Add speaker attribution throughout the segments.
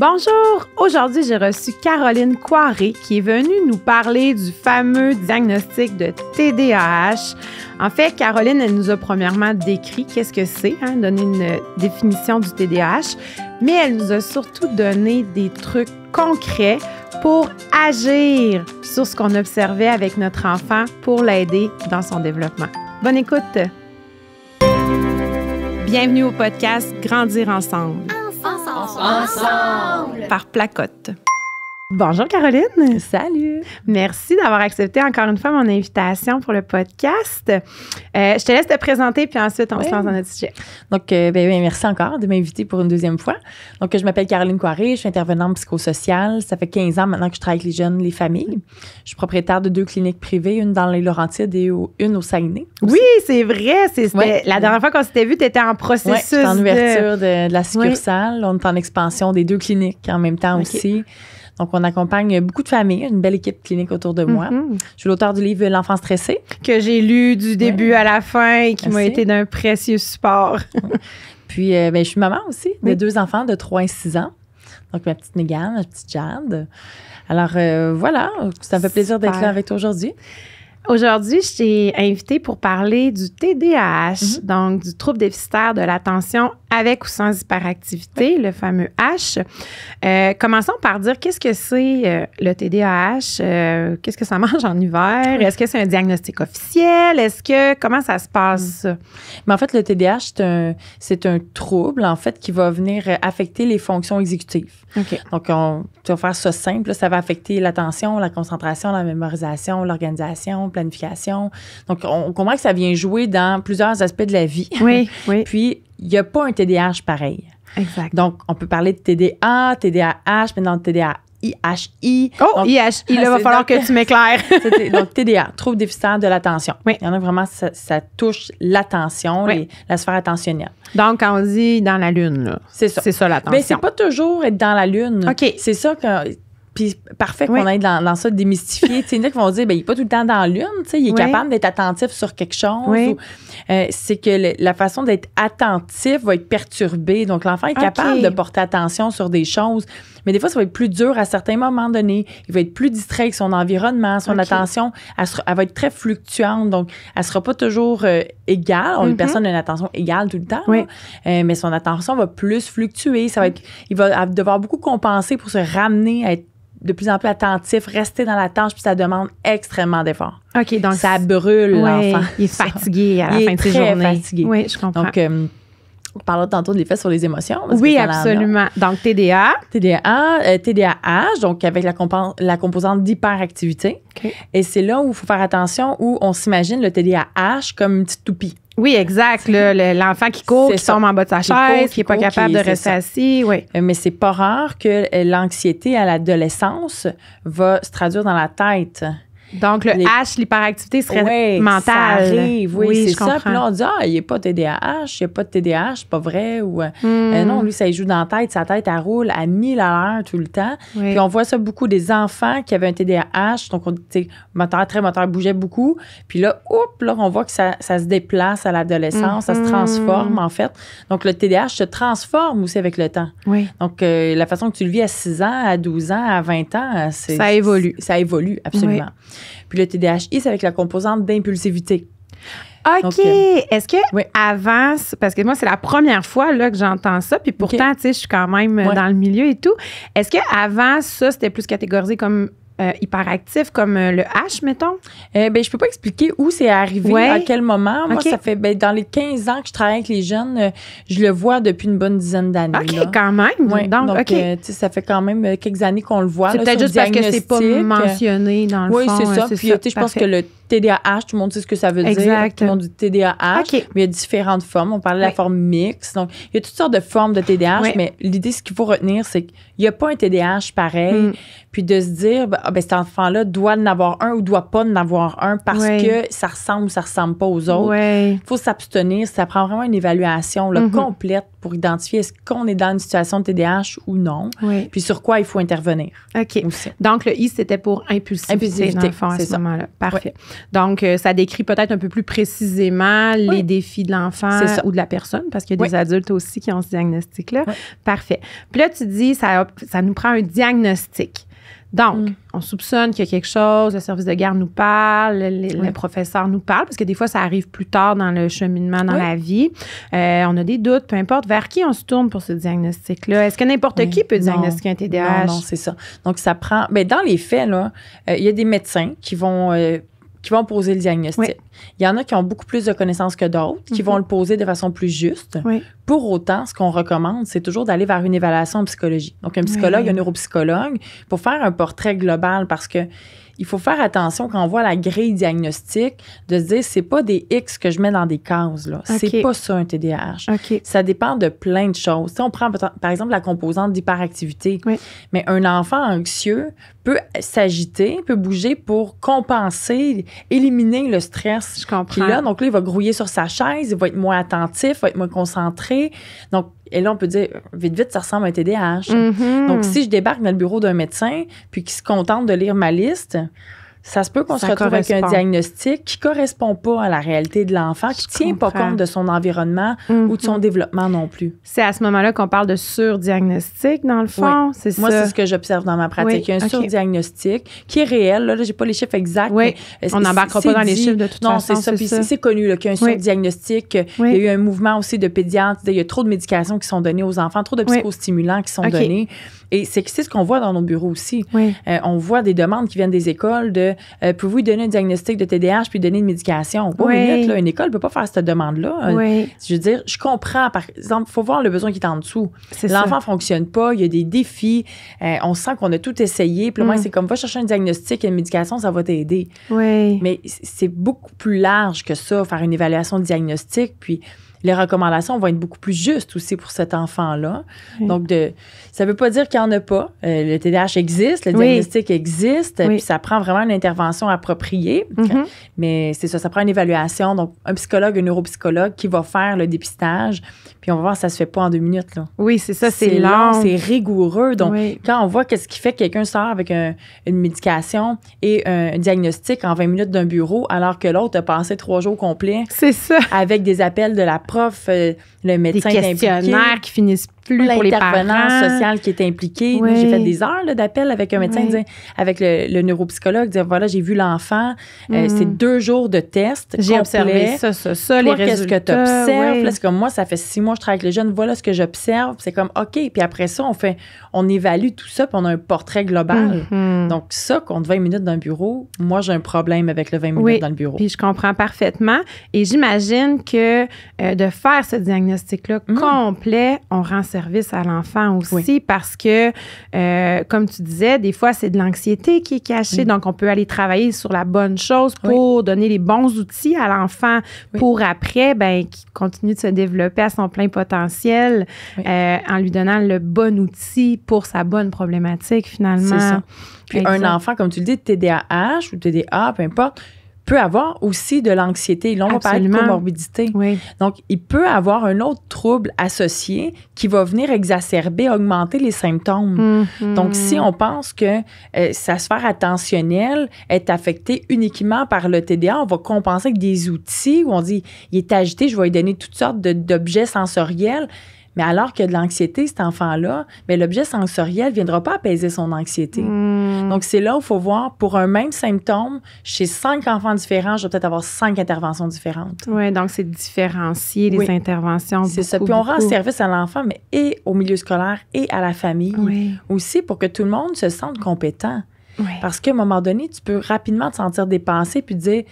Speaker 1: Bonjour! Aujourd'hui, j'ai reçu Caroline Coiré qui est venue nous parler du fameux diagnostic de TDAH. En fait, Caroline, elle nous a premièrement décrit qu'est-ce que c'est, hein, donné une définition du TDAH, mais elle nous a surtout donné des trucs concrets pour agir sur ce qu'on observait avec notre enfant pour l'aider dans son développement. Bonne écoute! Bienvenue au podcast Grandir ensemble
Speaker 2: ensemble par
Speaker 1: Placotte. Bonjour Caroline. Salut. Merci d'avoir accepté
Speaker 2: encore une fois mon invitation pour le podcast. Euh, je te laisse te présenter puis ensuite on se lance dans notre sujet. Donc, euh, ben merci encore de m'inviter pour une deuxième fois. Donc, je m'appelle Caroline Coiré, je suis intervenante psychosociale. Ça fait 15 ans maintenant que je travaille avec les jeunes, les familles. Je suis propriétaire de deux cliniques privées, une dans les Laurentides et une au Saguenay.
Speaker 1: Oui, c'est vrai. C'est, La dernière fois qu'on s'était vu, tu étais en processus. en ouverture
Speaker 2: de, la succursale. On est en expansion des deux cliniques en même temps aussi. aussi. Donc, on accompagne beaucoup de familles, une belle équipe clinique autour de moi. Mm-hmm. Je suis l'auteur du livre L'enfant stressé. Que j'ai lu du début à la fin et qui m'a été d'un précieux support. Puis, euh, ben, je suis maman aussi de deux enfants de 3 et 6 ans. Donc, ma petite Mégane, ma petite Jade. Alors, euh, voilà, ça me fait plaisir d'être là avec toi aujourd'hui. Aujourd'hui, je t'ai invitée pour parler du TDAH, mm-hmm. donc
Speaker 1: du trouble déficitaire de l'attention avec ou sans hyperactivité, le fameux H. Euh, commençons par dire qu'est-ce que c'est euh, le TDAH, euh, qu'est-ce que ça mange en
Speaker 2: hiver, est-ce que c'est un diagnostic officiel, est-ce que comment ça se passe hmm. Mais en fait, le TDAH c'est un, trouble en fait qui va venir affecter les fonctions exécutives. Donc on tu vas faire ça simple, ça va affecter l'attention, la concentration, la mémorisation, l'organisation, planification. Donc on, comprend que ça vient jouer dans plusieurs aspects de la vie. Oui, oui. Puis il n'y a pas un TDAH pareil. Exact. Donc, on peut parler de TDA, TDAH, mais dans TDA IHI. Oh, IHI, là, va falloir que tu m'éclaires. donc, TDA, trouble déficitaire de l'attention. Oui. Il y en a vraiment, ça, touche l'attention, et la sphère attentionnelle. Donc, quand on dit dans la lune, là. C'est ça. C'est ça l'attention. Mais c'est pas toujours être dans la lune. OK. C'est ça que puis parfait qu'on aille dans, dans, ça, démystifier. il y en vont dire, ben, il n'est pas tout le temps dans l'une, il est capable d'être attentif sur quelque chose. Euh, c'est que la façon d'être attentif va être perturbée. Donc, l'enfant est capable de porter attention sur des choses, mais des fois, ça va être plus dur à certains moments donnés. Il va être plus distrait avec son environnement, son attention, elle, va être très fluctuante. Donc, elle ne sera pas toujours euh, égale. Une mhm. personne a une attention égale tout le temps, euh, mais son attention va plus fluctuer. Ça il va devoir beaucoup compenser pour se ramener à être de plus en plus attentif, rester dans la tâche, puis ça demande extrêmement d'efforts. OK, donc. Ça brûle l'enfant. Il est fatigué à la fin de très Oui, je comprends. Donc, euh, on tantôt de l'effet sur les émotions. Oui, absolument. Donc, TDA. TDA, TDAH, euh, donc avec la, la composante d'hyperactivité. Ok. Et c'est là où il faut faire attention, où on s'imagine le TDAH comme une petite toupie. Oui, exact. L'enfant qui court, qui tombe en bas de sa qui chaise, qui est pas capable de rester assis. Oui. Euh, mais c'est pas rare que euh, l'anxiété à l'adolescence va se traduire dans la tête. Donc, le H, l'hyperactivité serait mentale. arrive, oui, c'est ça. Puis là, on dit, ah, il a pas TDAH, il n'y a pas de TDAH, c'est pas vrai. Ou, euh, hmm. euh, non, lui, ça joue dans la tête, sa tête, elle roule à 1000 à l'heure tout le temps. Puis on voit ça beaucoup des enfants qui avaient un TDAH, donc, on, moteur, très moteur, bougeait beaucoup. Puis là, oups, là, on voit que ça, ça se déplace à l'adolescence, ça se mhm. transforme, en fait. Donc, le TDAH se transforme aussi avec le temps. Oui. Donc, euh, la façon que tu le vis à 6 ans, à 12 ans, à 20 ans, ça évolue. Ça évolue, absolument. Puis le TDAH, c'est avec la composante d'impulsivité. OK. Euh, est-ce que avant,
Speaker 1: parce que moi, c'est la première fois là, que j'entends ça, puis pourtant, tu sais, je suis quand même euh, dans le milieu et tout. Est-ce que avant ça, c'était plus catégorisé comme euh, hyperactif comme euh, le H, mettons?
Speaker 2: Euh, ben, je peux pas expliquer où c'est arrivé, à quel moment. Moi, ça fait ben, dans les 15 ans que je travaille avec les jeunes, euh, je le vois depuis une bonne dizaine d'années. OK, quand même. donc, ça fait quand même quelques années qu'on le voit. C'est peut-être juste parce que c'est pas mentionné dans le fond. Oui, c'est ça. Puis, je pense que le TDAH, tout le monde sait ce que ça veut dire. Tout le monde dit TDAH. Mais il y a différentes formes. On parlait de la forme mixte. Donc, il y a toutes sortes de formes de TDAH, mais l'idée, ce qu'il faut retenir, c'est qu'il n'y a pas un TDAH pareil. Hmm. Puis de se dire, ben, ah, ben, cet enfant-là doit en avoir un ou doit pas en avoir un parce que ça ressemble ou ça ressemble pas aux autres. Il faut s'abstenir. Ça prend vraiment une évaluation mhm. complète pour identifier est-ce qu'on est dans une situation de TDAH ou non. Puis sur quoi il faut intervenir. OK. Donc, le I, c'était pour impulsivité. Impulsivité, dans le là Parfait.
Speaker 1: Donc, euh, ça décrit peut-être un peu plus précisément les défis de l'enfant ou de la personne, parce qu'il y a des adultes aussi qui ont ce diagnostic-là. Parfait. Puis là, tu dis, ça, ça nous prend un diagnostic. Donc, mm. on soupçonne qu'il y a quelque chose, le service de garde nous parle, les, professeurs nous parlent, parce que des fois, ça arrive plus tard dans le cheminement, dans la vie. Euh, on a des doutes, peu importe. Vers qui on se tourne pour ce diagnostic-là? Est-ce que n'importe qui peut diagnostiquer un TDAH? Non, non c'est ça.
Speaker 2: Donc, ça prend. Mais ben, dans les faits, là, euh, il y a des médecins qui vont qui vont poser le diagnostic. Il y en a qui ont beaucoup plus de connaissances que d'autres, qui mhm. vont le poser de façon plus juste. Pour autant, ce qu'on recommande, c'est toujours d'aller vers une évaluation en psychologie. Donc, un psychologue, un neuropsychologue, pour faire un portrait global parce que il faut faire attention quand on voit la grille diagnostique de se dire c'est pas des X que je mets dans des cases là, c'est pas ça un TDAH. Ça dépend de plein de choses. Si on prend par exemple la composante d'hyperactivité, mais un enfant anxieux peut s'agiter, peut bouger pour compenser, éliminer le stress qu'il là. Donc là, il va grouiller sur sa chaise, il va être moins attentif, il va être moins concentré. Donc, et là, on peut dire, vite, vite, ça ressemble à un TDAH. Mm-hmm. Donc, si je débarque dans le bureau d'un médecin, puis qu'il se contente de lire ma liste, ça se peut qu'on se retrouve avec un diagnostic qui correspond pas à la réalité de l'enfant, qui tient pas compte de son environnement ou de son mhm. développement non plus. C'est à ce moment-là qu'on parle de surdiagnostic dans le fond, c'est ça. Moi, c'est ce que j'observe dans ma pratique, il y a un surdiagnostic qui est réel. Là, je j'ai pas les chiffres exacts. Oui. on n'embarquera pas dans les chiffres de toute façon. Non, c'est ça. Puis c'est connu qu'il y a un surdiagnostic. Il y a eu un mouvement aussi de pédiatres. Il y a trop de médications qui sont données aux enfants, trop de psychostimulants qui sont donnés. Et c'est ce qu'on voit dans nos bureaux aussi. Euh, on voit des demandes qui viennent des écoles de euh, pouvez-vous donner un diagnostic de TDAH puis donner une médication? oui. une école ne peut pas faire cette demande-là. Euh, je veux dire, je comprends. Par exemple, il faut voir le besoin qui est en dessous. L'enfant ne fonctionne pas, il y a des défis. on sent qu'on a tout essayé. Puis moins, mm. c'est comme va chercher un diagnostic et une médication, ça va t'aider. Mais c'est beaucoup plus large que ça, faire une évaluation de diagnostic. Puis les recommandations vont être beaucoup plus justes aussi pour cet enfant-là. Donc, ça ne veut pas dire qu'il n'y en a pas. Euh, le TDAH existe, le diagnostic existe, puis ça prend vraiment une intervention appropriée. Mm-hmm. Mais c'est ça, ça prend une évaluation. Donc, un psychologue, un neuropsychologue qui va faire le dépistage, puis on va voir, ça se fait pas en deux minutes. Là. Oui, c'est ça, c'est long. C'est rigoureux. Donc, quand on voit qu'est-ce qui fait que quelqu'un sort avec une médication et un, diagnostic en 20 minutes d'un bureau, alors que l'autre a passé trois jours complets. C'est ça. Avec des appels de la prof, euh, le médecin des questionnaires impliqué, qui finissent
Speaker 1: plus pour les parents. social
Speaker 2: qui est impliqué. J'ai fait des heures d'appels avec un médecin, avec le, neuropsychologue, dire voilà, j'ai vu l'enfant. Euh, mhm. c'est deux jours de tests. J'ai observé ça, ça, ça, les résultats. Qu'est-ce que tu observes? moi, ça fait six mois moi, je travaille avec les jeunes, voilà ce que j'observe. C'est comme, OK. Puis après ça, on fait, on évalue tout ça, puis on a un portrait global. Mm-hmm. Donc, ça, compte 20 minutes dans le bureau, moi, j'ai un problème avec le 20 minutes dans le bureau. Puis je comprends parfaitement. Et j'imagine que euh, de faire
Speaker 1: ce diagnostic-là mm. complet, on rend service à l'enfant aussi parce que, euh, comme tu disais, des fois, c'est de l'anxiété qui est cachée. Mm. Donc, on peut aller travailler sur la bonne chose pour donner les bons outils à l'enfant pour après, ben, qu'il continue de se développer à son potentiel euh, en lui donnant le bon outil pour sa bonne
Speaker 2: problématique finalement. C'est Puis un enfant, comme tu le dis, TDAH ou TDA, peu importe, peut avoir aussi de l'anxiété. Là, on va parler de comorbidité. Donc, il peut avoir un autre trouble associé qui va venir exacerber, augmenter les symptômes. Mhm. Donc, si on pense que euh, sa sphère attentionnelle est affectée uniquement par le TDA, on va compenser avec des outils où on dit, il est agité, je vais lui donner toutes sortes d'objets sensoriels mais alors que de l'anxiété, cet enfant-là, mais l'objet sensoriel ne viendra pas apaiser son anxiété. Hmm. Donc, c'est là où il faut voir, pour un même symptôme, chez cinq enfants différents, je vais peut-être avoir cinq interventions différentes. Oui, donc c'est différencier les
Speaker 1: interventions.
Speaker 2: C'est ça. Puis on rend service à l'enfant, mais et au milieu scolaire et à la famille aussi pour que tout le monde se sente compétent. Parce qu'à un moment donné, tu peux rapidement te sentir dépensé puis te dire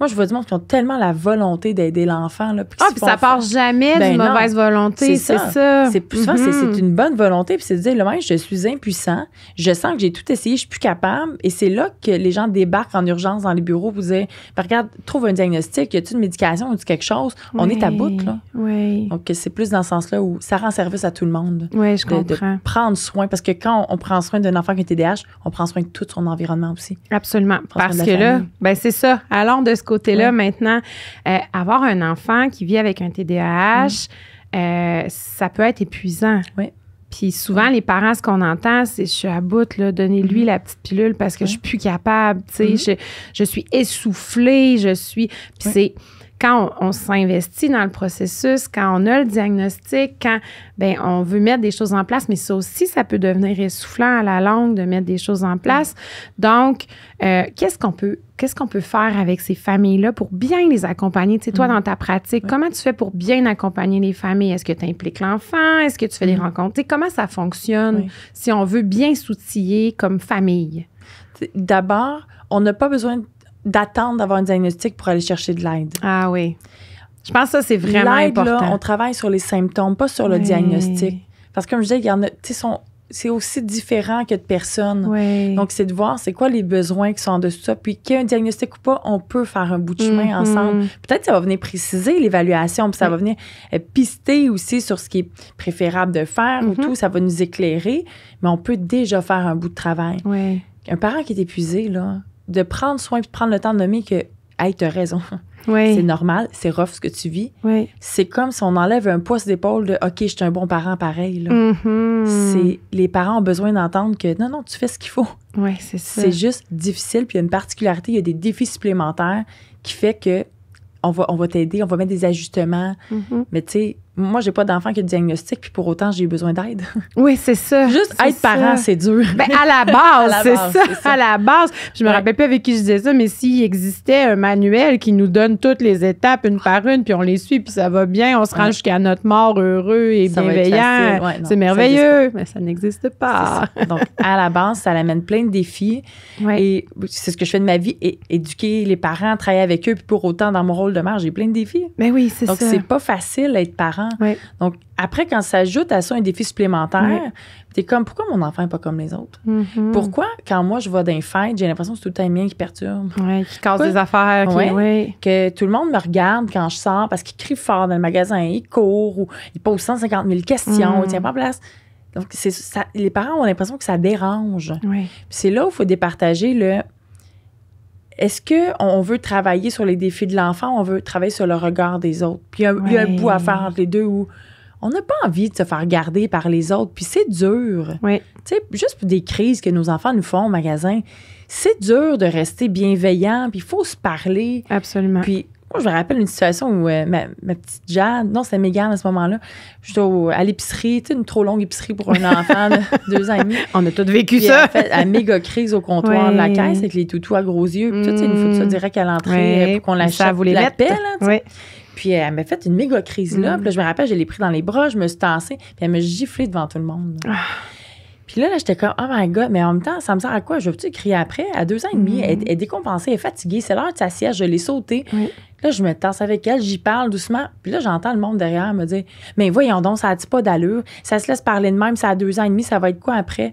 Speaker 2: moi, je vois des gens qui ont tellement la volonté d'aider l'enfant. Là, ah, puis ça part jamais ben d'une mauvaise volonté, c'est ça. C'est plus c'est, mhm. une bonne volonté, puis c'est de dire, le je suis impuissant, je sens que j'ai tout essayé, je suis plus capable. Et c'est là que les gens débarquent en urgence dans les bureaux pour dire, ben, regarde, trouve un diagnostic, y a tu une médication, ou quelque chose? On est à bout, là. Oui. Donc, c'est plus dans ce sens-là où ça rend service à tout le monde. Oui, je comprends. prendre soin, parce que quand on, prend soin d'un enfant qui a TDAH, on prend soin de tout son environnement aussi. Absolument. Parce que là, ben c'est
Speaker 1: ça. de côté-là maintenant. Euh, avoir un enfant qui vit avec un TDAH, mm. euh, ça peut être épuisant. Puis souvent, les parents, ce qu'on entend, c'est je suis à bout, là, donnez-lui mm. la petite pilule parce que je suis plus capable, tu mm. je, suis essoufflée, je suis quand on, s'investit dans le processus, quand on a le diagnostic, quand ben, on veut mettre des choses en place, mais ça aussi, ça peut devenir essoufflant à la longue de mettre des choses en place. Donc, euh, qu'est-ce qu'on peut qu'est-ce qu'on peut faire avec ces familles-là pour bien les accompagner? Tu sais, toi, mm-hmm. dans ta pratique, comment tu fais pour bien accompagner les familles? Est-ce que tu impliques l'enfant? Est-ce que tu fais des mm-hmm. rencontres? Tu sais, comment ça fonctionne si on veut
Speaker 2: bien s'outiller comme famille? D'abord, on n'a pas besoin d'attendre d'avoir un diagnostic pour aller chercher de l'aide. Ah oui. Je pense que ça, c'est vraiment important. Là, on travaille sur les symptômes, pas sur le diagnostic. Parce que, comme je disais, il y en a, c'est aussi différent que de personnes. Donc, c'est de voir c'est quoi les besoins qui sont en dessous de ça. Puis, qu'il y ait un diagnostic ou pas, on peut faire un bout de chemin mhm. ensemble. Peut-être ça va venir préciser l'évaluation, puis ça va venir euh, pister aussi sur ce qui est préférable de faire ou mhm. tout. Ça va nous éclairer, mais on peut déjà faire un bout de travail. Un parent qui est épuisé, là, de prendre soin de prendre le temps de nommer que, hey, t'as raison. C'est normal, c'est rough ce que tu vis. C'est comme si on enlève un poids d'épaule de OK, je suis un bon parent pareil. Mm-hmm. les parents ont besoin d'entendre que non, non, tu fais ce qu'il faut. Oui, c'est C'est juste difficile. Puis il y a une particularité, il y a des défis supplémentaires qui fait que on va, on va t'aider, on va mettre des ajustements. Mm-hmm. Mais tu sais, moi, j'ai pas d'enfant qui est de diagnostic, puis pour autant, j'ai besoin d'aide. Oui, c'est ça. Juste être parent, c'est dur. Ben, à la base, c'est ça, À la base. Je me rappelle pas avec qui je disais ça, mais s'il
Speaker 1: existait un manuel qui nous donne toutes les étapes une par une, puis on les suit, puis ça va bien, on se rend jusqu'à notre mort heureux et
Speaker 2: bienveillant. c'est merveilleux, mais ça n'existe pas. Donc, à la base, ça amène plein de défis. Et c'est ce que je fais de ma vie, éduquer les parents, travailler avec eux, puis pour autant, dans mon rôle de mère, j'ai plein de défis. Mais ben oui, c'est ça. Donc, c'est pas facile d'être parent donc, après, quand ça ajoute à ça un défi supplémentaire, tu' t'es comme, pourquoi mon enfant n'est pas comme les autres? Mm-hmm. Pourquoi, quand moi, je vais d'un fête, j'ai l'impression que c'est tout le temps mien qui perturbe? Oui, qui casse des affaires. Qui, que tout le monde me regarde quand je sors parce qu'il crie fort dans le magasin, il court ou il pose 150 000 questions, mm. il tient pas place. Donc, ça, les parents ont l'impression que ça dérange. c'est là où il faut départager le est-ce qu'on veut travailler sur les défis de l'enfant, on veut travailler sur le regard des autres? Puis il y a, un bout à faire entre les deux où on n'a pas envie de se faire garder par les autres, puis c'est dur. Oui. Tu sais, juste pour des crises que nos enfants nous font au magasin, c'est dur de rester bienveillant, puis il faut se parler. Absolument. Puis je me rappelle une situation où euh, ma, petite Jade, non, c'était méga à ce moment-là, j'étais à l'épicerie, tu sais, une trop longue épicerie pour un enfant de deux ans et demi. On a tous vécu ça. Elle fait la méga crise au comptoir de la caisse avec les toutous à gros yeux. Puis tout, il nous faut ça mm. direct à l'entrée euh, pour qu'on l'achète. Ça la paix, Puis euh, elle m'a fait une méga crise là. Mm. Puis là, je me rappelle, je l'ai pris dans les bras, je me suis tassée, puis elle m'a giflée devant tout le monde. Ah. Puis là, j'étais comme, oh my God, mais en même temps, ça me sert à quoi? Je veux-tu crier après? À deux ans et demi, mm. elle, est décompensée, elle est fatiguée, c'est l'heure de sa sieste, je l'ai sautée. Là, je me tasse avec elle, j'y parle doucement. Puis là, j'entends le monde derrière me dire, mais voyons donc, ça n'a pas d'allure? Ça se laisse parler de même, ça a deux ans et demi, ça va être quoi après?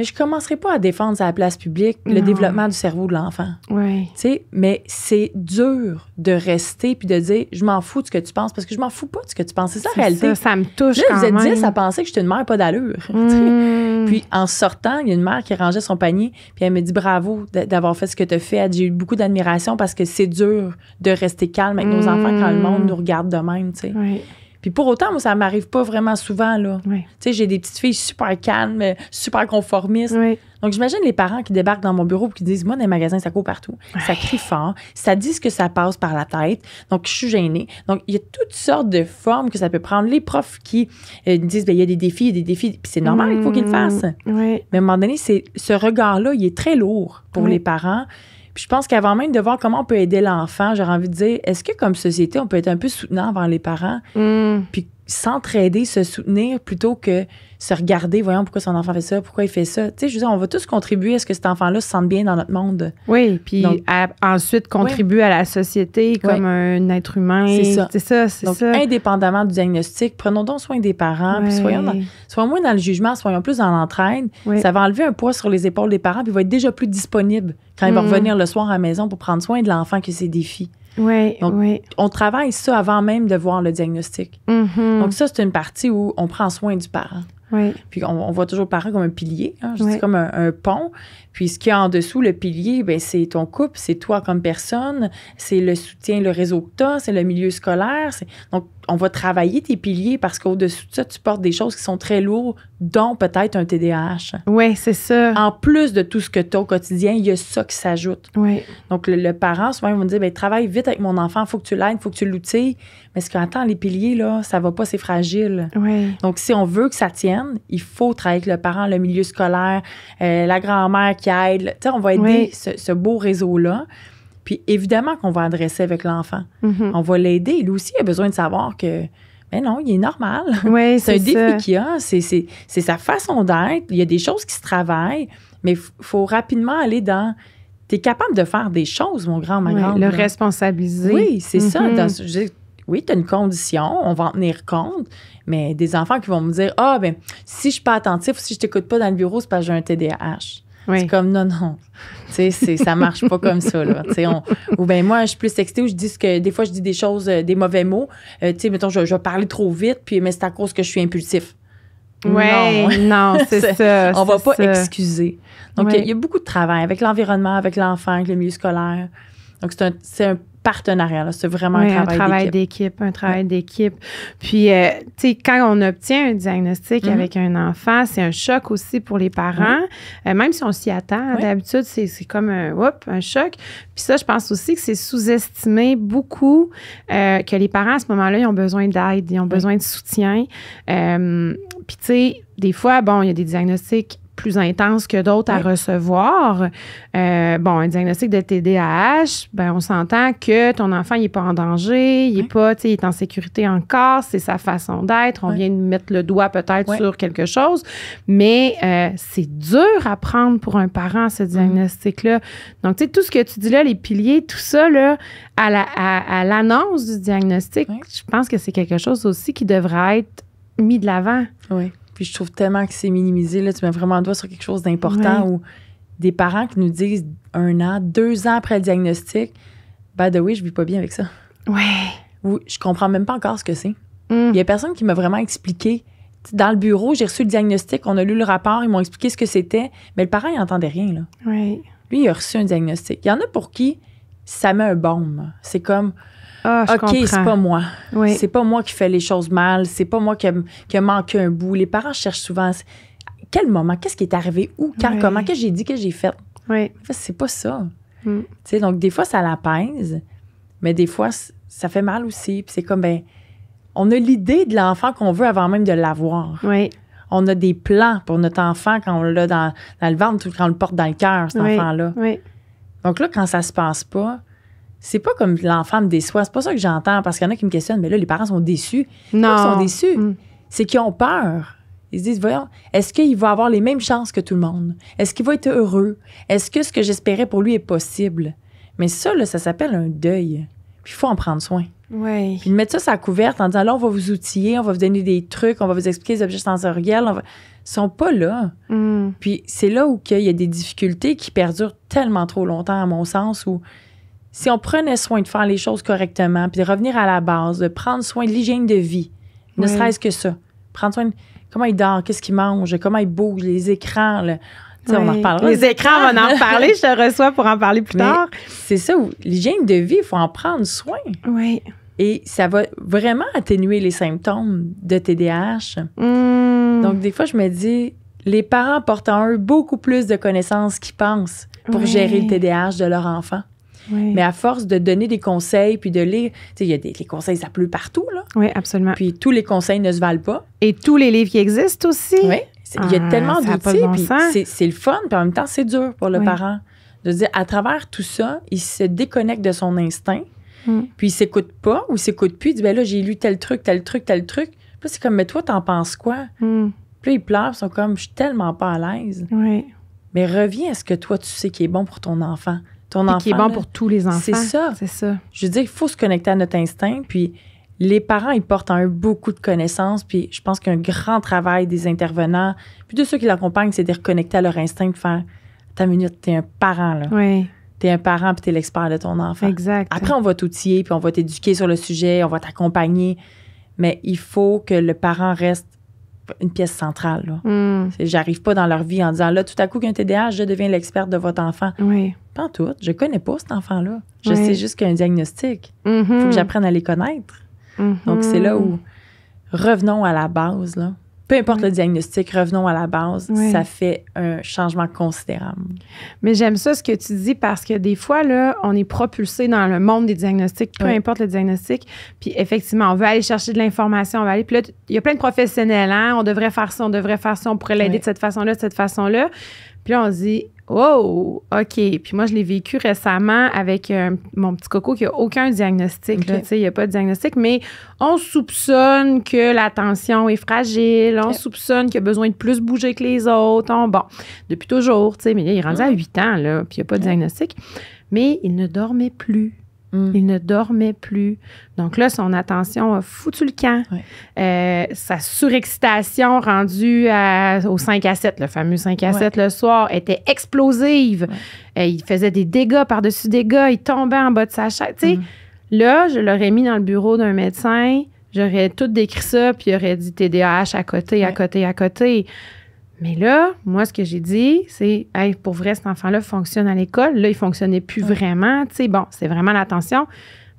Speaker 2: mais je commencerai pas à défendre à la place publique le développement du cerveau de l'enfant. Oui. Tu sais, mais c'est dur de rester puis de dire je m'en fous de ce que tu penses parce que je m'en fous pas de ce que tu penses. C'est ça la réalité. Ça, me touche. Là, vous êtes même. 10 à penser que j'étais une mère pas d'allure. Hmm. Puis en sortant, il y a une mère qui rangeait son panier puis elle me dit bravo d'avoir fait ce que tu as fait. J'ai eu beaucoup d'admiration parce que c'est dur de rester calme avec nos hmm. enfants quand le monde nous regarde de même. Tu sais. Oui. Puis pour autant, moi, ça m'arrive pas vraiment souvent, là. Tu sais, j'ai des petites filles super calmes, super conformistes. Donc, j'imagine les parents qui débarquent dans mon bureau et qui disent Moi, dans les magasins, ça court partout. Ça crie fort. Ça dit ce que ça passe par la tête. Donc, je suis gênée. Donc, il y a toutes sortes de formes que ça peut prendre. Les profs qui euh, disent ben, Il y a des défis, il y a des défis. Puis c'est normal, il faut qu'ils le hmm. fassent. Mais à un moment donné, ce regard-là, il est très lourd pour les parents. Puis je pense qu'avant même de voir comment on peut aider l'enfant, j'aurais envie de dire, est-ce que comme société, on peut être un peu soutenant avant les parents? Hmm s'entraider, se soutenir plutôt que se regarder, voyons pourquoi son enfant fait ça, pourquoi il fait ça. Tu sais, je veux on va tous contribuer à ce que cet enfant-là se sente bien dans notre monde. Oui, puis
Speaker 1: ensuite contribuer
Speaker 2: à la société comme un être humain. C'est ça. C'est ça, c'est indépendamment du diagnostic, prenons donc soin des parents, puis soyons, moins dans le jugement, soyons plus dans l'entraide. Ça va enlever un poids sur les épaules des parents, puis il va être déjà plus disponible quand il va mm. revenir le soir à la maison pour prendre soin de l'enfant que ses défis. On travaille ça avant même de voir le diagnostic. Mm-hmm. Donc, ça, c'est une partie où on prend soin du parent. Puis on, voit toujours le comme un pilier, hein. comme un, pont. Puis ce qu'il y a en dessous, le pilier, ben c'est ton couple, c'est toi comme personne, c'est le soutien, le réseau que tu as, c'est le milieu scolaire. Donc, on va travailler tes piliers parce qu'au-dessous de ça, tu portes des choses qui sont très lourdes, dont peut-être un TDAH. Oui, c'est ça. En plus de tout ce que tu as au quotidien, il y a ça qui s'ajoute. Oui. Donc, le, parent, souvent, ils vont me dire, ben, travaille vite avec mon enfant, il faut que tu l'aides, il faut que tu l'outilles. Mais ce temps, les piliers, là, ça va pas, c'est fragile. Donc, si on veut que ça tienne, il faut travailler avec le parent, le milieu scolaire, euh, la grand-mère qui aide. Tu sais, on va aider ce, beau réseau-là. Puis évidemment qu'on va adresser avec l'enfant. Mhm. On va l'aider. Lui aussi, il a besoin de savoir que, mais ben non, il est normal. c'est un défi qu'il a. C'est sa façon d'être. Il y a des choses qui se travaillent, mais il faut rapidement aller dans. Tu es capable de faire des choses, mon grand, mère Le responsabiliser. Oui, c'est ça. Mhm. Dans, oui, tu as une condition, on va en tenir compte, mais des enfants qui vont me dire Ah, ben, si je suis pas attentif ou si je t'écoute pas dans le bureau, c'est parce que j'ai un TDAH. C'est comme non, non. Tu sais, ça marche pas comme ça. Là. ou bien moi, je suis plus excitée ou je dis que des fois, je dis des choses, euh, des mauvais mots. Euh, tu sais, mettons, je, je vais parler trop vite, puis mais c'est à cause que je suis impulsif.
Speaker 1: Ouais non, c'est ça. On va pas excuser. Donc, il y, a
Speaker 2: beaucoup de travail avec l'environnement, avec l'enfant, avec le milieu scolaire. Donc, c'est un, un partenariat. C'est vraiment un travail d'équipe. Un travail d'équipe. Puis,
Speaker 1: euh, tu sais, quand on obtient un diagnostic mm-hmm. avec un enfant, c'est un choc aussi pour les parents, euh, même si on s'y attend. D'habitude, c'est comme un, un choc. Puis ça, je pense aussi que c'est sous-estimé beaucoup euh, que les parents, à ce moment-là, ils ont besoin d'aide, ils ont besoin de soutien. puis, tu sais, des fois, bon, il y a des diagnostics plus intense que d'autres à recevoir. Euh, bon, un diagnostic de TDAH, ben, on s'entend que ton enfant n'est pas en danger, il est il est en sécurité encore, c'est sa façon d'être. On vient de mettre le doigt peut-être sur quelque chose, mais euh, c'est dur à prendre pour un parent ce mm-hmm. diagnostic-là. Donc, tu sais, tout ce que tu dis là, les piliers, tout ça, là, à l'annonce du diagnostic, je pense que c'est quelque chose aussi qui
Speaker 2: devrait être mis de l'avant. Oui. Puis je trouve tellement que c'est minimisé. Là, tu mets vraiment le doigt sur quelque chose d'important ou des parents qui nous disent un an, deux ans après le diagnostic, bah de oui, je vis pas bien avec ça. Ouais. Ou je comprends même pas encore ce que c'est. Mm. Il y a personne qui m'a vraiment expliqué. Dans le bureau, j'ai reçu le diagnostic, on a lu le rapport, ils m'ont expliqué ce que c'était, mais le parent, il n'entendait rien. Là. Lui, il a reçu un diagnostic. Il y en a pour qui ça met un baume. C'est comme, ah, OK, c'est pas moi. C'est pas moi qui fais les choses mal. C'est pas moi qui, qui manqué un bout. Les parents cherchent souvent quel moment, qu'est-ce qui est arrivé, où, quand, comment, qu'est-ce que j'ai dit, qu'est-ce que j'ai fait. Oui. c'est pas ça. Mm. Donc, des fois, ça la pèse, mais des fois, ça fait mal aussi. c'est comme, ben, on a l'idée de l'enfant qu'on veut avant même de l'avoir. On a des plans pour notre enfant quand on l'a dans, dans, le ventre ou quand on le porte dans le cœur, cet enfant-là. Donc là, quand ça se passe pas, c'est pas comme l'enfant me déçoit. C'est pas ça que j'entends parce qu'il y en a qui me questionnent, mais là, les parents sont déçus. Non. Ils sont déçus. Mm. C'est qu'ils ont peur. Ils se disent, voyons, est-ce qu'il va avoir les mêmes chances que tout le monde? Est-ce qu'il va être heureux? Est-ce que ce que j'espérais pour lui est possible? Mais ça, là, ça s'appelle un deuil. Puis il faut en prendre soin. Oui. Puis mettre ça sur la couverte en disant, là, on va vous outiller, on va vous donner des trucs, on va vous expliquer les objets sensoriels. On sont pas là. Mm. Puis c'est là où il y a des difficultés qui perdurent tellement trop longtemps, à mon sens, où si on prenait soin de faire les choses correctement, puis de revenir à la base, de prendre soin de l'hygiène de vie, ne serait-ce que ça. Prendre soin de comment il dort, qu'est-ce qu'il mange, comment il bouge, les écrans. Là. On en reparlera. Les écrans, on va en reparler. Je te reçois pour en parler plus tard. C'est ça, l'hygiène de vie, il faut en prendre soin. Oui. Et ça va vraiment atténuer les symptômes de TDAH. Hmm. Donc, des fois, je me dis, les parents portent en eux beaucoup plus de connaissances qu'ils pensent pour gérer le TDAH de leur enfant. Mais à force de donner des conseils, puis de lire, tu sais, il y a des les conseils, ça pleut partout, là. Oui, absolument. Puis tous les conseils ne se valent pas. Et tous les livres qui existent aussi. Oui. Il y a ah, tellement d'outils, c'est le fun, puis en même temps, c'est dur pour le parent. De dire, à travers tout ça, il se déconnecte de son instinct, mm. puis il s'écoute pas ou s'écoute plus, il dit, ben là, j'ai lu tel truc, tel truc, tel truc. Puis c'est comme, mais toi, t'en penses quoi? Mm. Puis ils pleurent, ils sont comme, je suis tellement pas à l'aise. Oui. Mais reviens à ce que toi, tu sais qui est bon pour ton enfant ton Qui est bon pour tous les enfants. C'est ça. C'est ça. Je veux dire, il faut se connecter à notre instinct. Puis les parents, ils portent en eux beaucoup de connaissances. Puis je pense qu'un grand travail des intervenants, puis de ceux qui l'accompagnent, c'est de reconnecter à leur instinct, de faire ta minute, t'es un parent, là. Oui. T'es un parent, puis t'es l'expert de ton enfant. Exact. Après, on va t'outiller, puis on va t'éduquer sur le sujet, on va t'accompagner. Mais il faut que le parent reste une pièce centrale. Hmm. J'arrive pas dans leur vie en disant là, tout à coup qu'un TDA, je deviens l'experte de votre enfant. Oui. Pas en tout. Je connais pas cet enfant-là. Je sais juste qu'il un diagnostic. Il mhm. faut que j'apprenne à les connaître. Mhm. Donc, c'est là où revenons à la base. Là peu importe le diagnostic, revenons à la base, ça fait un changement considérable. Mais j'aime ça ce que tu dis parce que des fois, là, on est propulsé
Speaker 1: dans le monde des diagnostics, peu importe le diagnostic. Puis effectivement, on veut aller chercher de l'information, on va aller. Puis là, il y a plein de professionnels, hein, on devrait faire ça, on devrait faire ça, on pourrait l'aider de cette façon-là, de cette façon-là. Puis là, on se dit, Oh, OK. Puis moi, je l'ai vécu récemment avec euh, mon petit coco qui n'a aucun diagnostic. Il n'y a pas de diagnostic, mais on soupçonne que la tension est fragile, on soupçonne qu'il a besoin de plus bouger que les autres. bon, depuis toujours, mais il est rendu à 8 ans, là, puis il n'y a pas de diagnostic. Mais il ne dormait plus. Mm. Il ne dormait plus. Donc là, son attention a foutu le camp. Euh, sa surexcitation rendue au 5 à 7, le fameux 5 à 7 le soir, était explosive. Euh, il faisait des dégâts par-dessus des dégâts. Il tombait en bas de sa chaise. Mm. Là, je l'aurais mis dans le bureau d'un médecin. J'aurais tout décrit ça, puis il aurait dit TDAH à côté, à côté, à côté. Mais là, moi, ce que j'ai dit, c'est hey, pour vrai, cet enfant-là fonctionne à l'école. Là, il ne fonctionnait plus vraiment. Tu bon, c'est vraiment l'attention.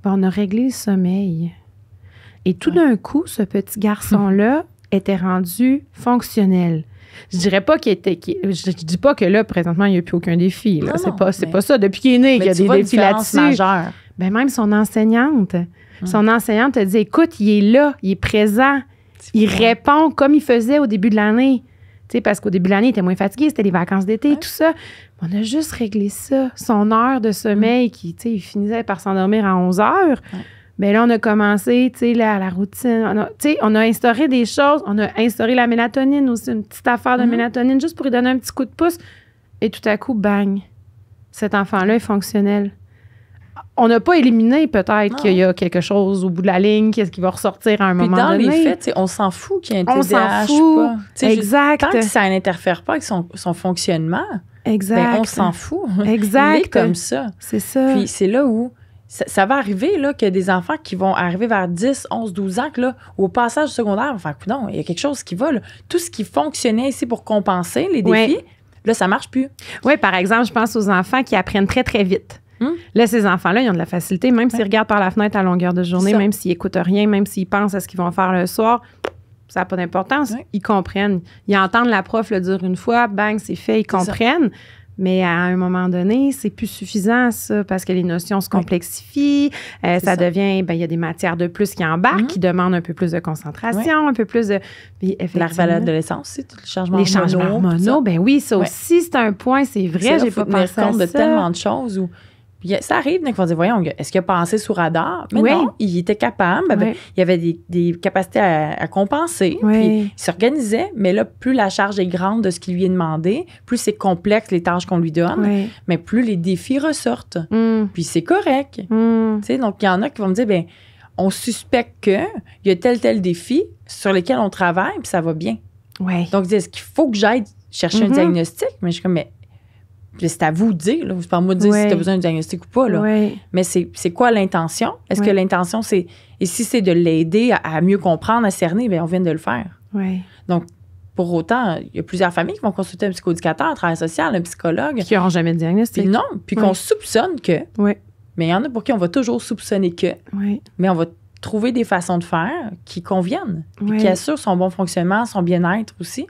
Speaker 1: Ben, on a réglé le sommeil. Et tout d'un coup, ce petit garçon-là était rendu fonctionnel. Je dirais pas qu'il était. Je je, dis pas que là, présentement, il n'y a plus aucun défi. C'est pas, pas ça. Depuis qu'il est né, il y a des défis là-dessus. Ben, même son enseignante. Son enseignante a dit Écoute, il est là, il est présent, il hein. répond comme il faisait au début de l'année parce qu'au début de l'année, il était moins fatigué, c'était les vacances d'été, et tout ça. On a juste réglé ça. Son heure de sommeil, tu qui, il finissait par s'endormir à 11 heures. Mais là, on a commencé, tu sais, la, routine. On a, on a instauré des choses. On a instauré la mélatonine aussi, une petite affaire de mhm. mélatonine, juste pour lui donner un petit coup de pouce. Et tout à coup, bang, cet enfant-là est fonctionnel on n'a
Speaker 2: pas éliminé peut-être qu'il y a quelque chose au bout de la ligne, qu'est-ce qui va ressortir à un moment dans donné. Dans les faits, on s'en fout qu'il y ait un TDAH. On s'en fout. Exact. tant que ça n'interfère pas avec son, fonctionnement, ben, on s'en fout. Exact. comme ça. C'est ça. Puis c'est là où ça, va arriver là, que des enfants qui vont arriver vers 10, 11, 12 ans, là, au passage secondaire, enfin, non, il y a quelque chose qui va. Tout ce qui fonctionnait ici pour compenser les défis, là, ça marche plus. Oui, par
Speaker 1: exemple, je pense aux enfants qui apprennent très, très vite. Hmm? Là, ces enfants-là, ils ont de la facilité, même s'ils regardent par la fenêtre à longueur de journée, même s'ils écoutent rien, même s'ils pensent à ce qu'ils vont faire le soir, ça n'a pas d'importance. Ils comprennent. Ils entendent la prof le dire une fois, bang, c'est fait, ils comprennent. Mais à un moment donné, c'est plus suffisant, ça, parce que les notions se complexifient. Euh, ça, devient, ben, il y a des matières de plus qui embarquent, mm-hmm. qui demandent un peu plus de concentration,
Speaker 2: un peu plus de. L'arrivée à l'adolescence c'est tout le changement Les changements hormonaux, ben oui, ça aussi, c'est un point, c'est vrai, j'ai pas pensé à ça. de tellement de choses ça arrive, ils vont dire voyons, est-ce qu'il a pensé sous radar Mais oui. non, il était capable. il avait des, capacités à, compenser. Puis il s'organisait. Mais là, plus la charge est grande de ce qui lui est demandé, plus c'est complexe les tâches qu'on lui donne, mais plus les défis ressortent. Hmm. Puis c'est correct. Hmm. donc il y en a qui vont me dire ben on suspecte qu'il y a tel tel défi sur lesquels on travaille puis ça va bien. Donc ils est-ce qu'il faut que j'aille chercher un mm-hmm. diagnostic Mais je suis comme c'est à vous de dire. C'est pas à moi de dire si tu as besoin d'un diagnostic ou pas. Mais c'est, quoi l'intention? Est-ce que l'intention, c'est. Et si c'est de l'aider à, mieux comprendre, à cerner, bien, on vient de le faire. Donc, pour autant, il y a plusieurs familles qui vont consulter un psychodicateur, un travail social, un psychologue. Qui n'auront jamais de diagnostic. non, puis qu'on soupçonne que. Mais il y en a pour qui on va toujours soupçonner que. Mais on va trouver des façons de faire qui conviennent, qui assurent son bon fonctionnement, son bien-être aussi.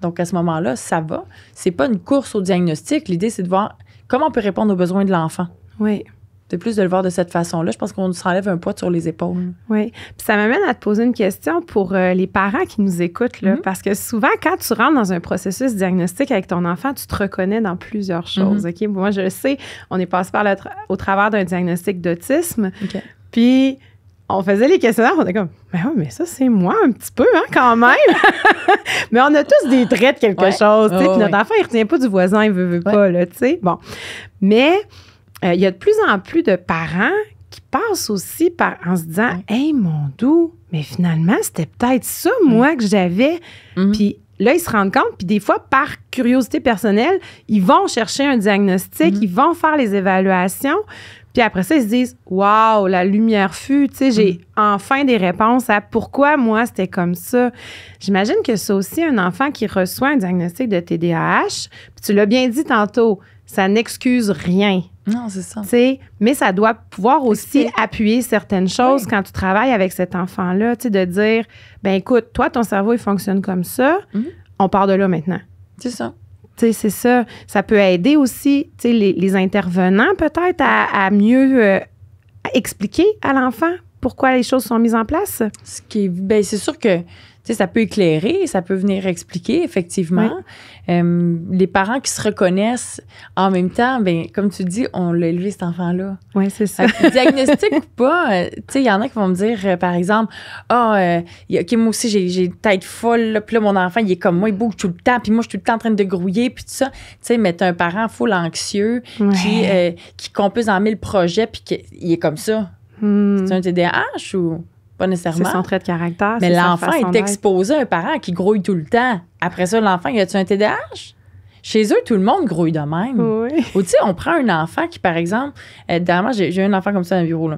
Speaker 2: Donc, à ce moment-là, ça va. C'est pas une course au diagnostic. L'idée, c'est de voir comment on peut répondre aux besoins de l'enfant. Oui. De plus de le voir de cette façon-là. Je pense qu'on s'enlève un poids sur les épaules. Oui. Puis ça m'amène à te poser une question pour
Speaker 1: euh, les parents qui nous écoutent, là, mm-hmm. parce que souvent, quand tu rentres dans un processus diagnostique avec ton enfant, tu te reconnais dans plusieurs mm-hmm. choses. OK? Moi, je le sais, on est passé par le au travers d'un diagnostic d'autisme. OK. Puis on faisait les questionnaires, on était comme, ben mais ça, c'est moi un petit peu, hein, quand même. mais on a tous des traits de quelque chose, tu notre enfant, il ne retient pas du voisin, il veut, veut pas, tu sais. Bon. Mais euh, il y a de plus en plus de parents qui passent aussi par, en se disant, mon doux, mais finalement, c'était peut-être ça, moi, que j'avais. Mm-hmm. Puis là, ils se rendent compte, puis des fois, par curiosité personnelle, ils vont chercher un diagnostic, mm-hmm. ils vont faire les évaluations. Puis après ça, ils se disent Waouh, la lumière fut. Tu sais, j'ai mm. enfin des réponses à pourquoi moi c'était comme ça. J'imagine que c'est aussi un enfant qui reçoit un diagnostic de TDAH. tu l'as bien dit tantôt, ça n'excuse rien. Non, c'est ça. mais ça doit pouvoir aussi appuyer certaines choses quand tu travailles avec cet enfant-là. Tu sais, de dire ben écoute, toi, ton cerveau, il fonctionne comme ça. Mm-hmm. On part de là maintenant. C'est ça c'est ça. Ça peut aider aussi les, les, intervenants peut-être à, mieux euh,
Speaker 2: expliquer à l'enfant pourquoi les choses sont mises en place. Ce qui ben, c'est sûr que tu sais, ça peut éclairer, ça peut venir expliquer, effectivement. Euh, les parents qui se reconnaissent en même temps, ben, comme tu dis, on l'a élevé, cet enfant-là. Oui, c'est ça. Euh, diagnostic ou pas, euh, tu sais, il y en a qui vont me dire, par exemple, ah, OK, moi aussi, j'ai une tête folle, puis là, mon enfant, il est comme moi, il bouge tout le temps, puis moi, je suis tout le temps en train de grouiller, puis tout ça. Tu sais, mais as un parent full anxieux qui, qui compose en mille projets, puis qu'il est comme ça. Hmm. C'est un TDAH ou pas nécessairement. C'est son trait de caractère. Mais l'enfant est exposé à un parent qui grouille tout le temps. Après ça, l'enfant, il a-tu un TDAH? Chez eux, tout le monde grouille de même. Ou tu sais, on prend un enfant qui, par exemple, euh, dernièrement, j'ai eu un enfant comme ça dans le bureau.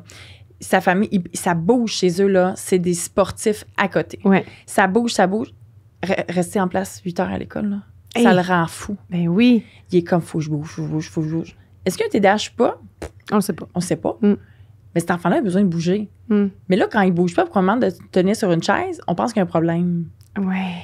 Speaker 2: Sa famille, ça bouge chez eux, là. C'est des sportifs à côté. Ouais. Ça bouge, ça bouge. rester en place 8 heures à l'école, Ça le rend fou. Ben oui. Il est comme, faut que je bouge, faut que je bouge, faut je bouge. Est-ce qu'un TDAH, pas? On ne sait pas. On ne sait pas. Mm. Mais cet enfant-là a besoin de bouger. Hmm. Mais là, quand il bouge pas, demande de tenir sur une chaise, on pense qu'il y a un problème. Ouais.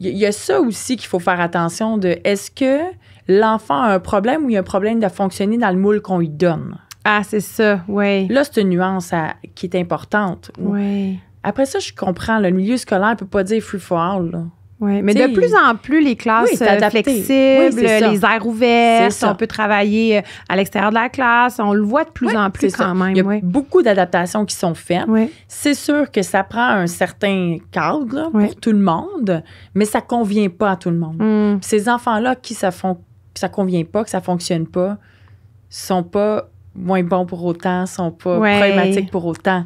Speaker 2: Il y, a ça aussi qu'il faut faire attention de est-ce que l'enfant a un problème ou il y a un problème de fonctionner dans le moule qu'on lui donne? Ah, c'est ça, oui. Là, c'est une nuance qui est importante. Oui. Après ça, je comprends. le milieu scolaire ne peut pas dire free for all. Oui, mais de plus en
Speaker 1: plus, les classes oui, euh, flexibles, les aires ouvertes, on peut
Speaker 2: travailler euh, à l'extérieur de la classe, on le voit de plus en plus quand même. Il y a beaucoup d'adaptations qui sont faites. C'est sûr que ça prend un certain cadre pour tout le monde, mais ça convient pas à tout le monde. Hmm. Ces enfants-là qui ça convient pas, que ça fonctionne pas, sont pas moins bons pour autant, sont pas problématiques pour autant.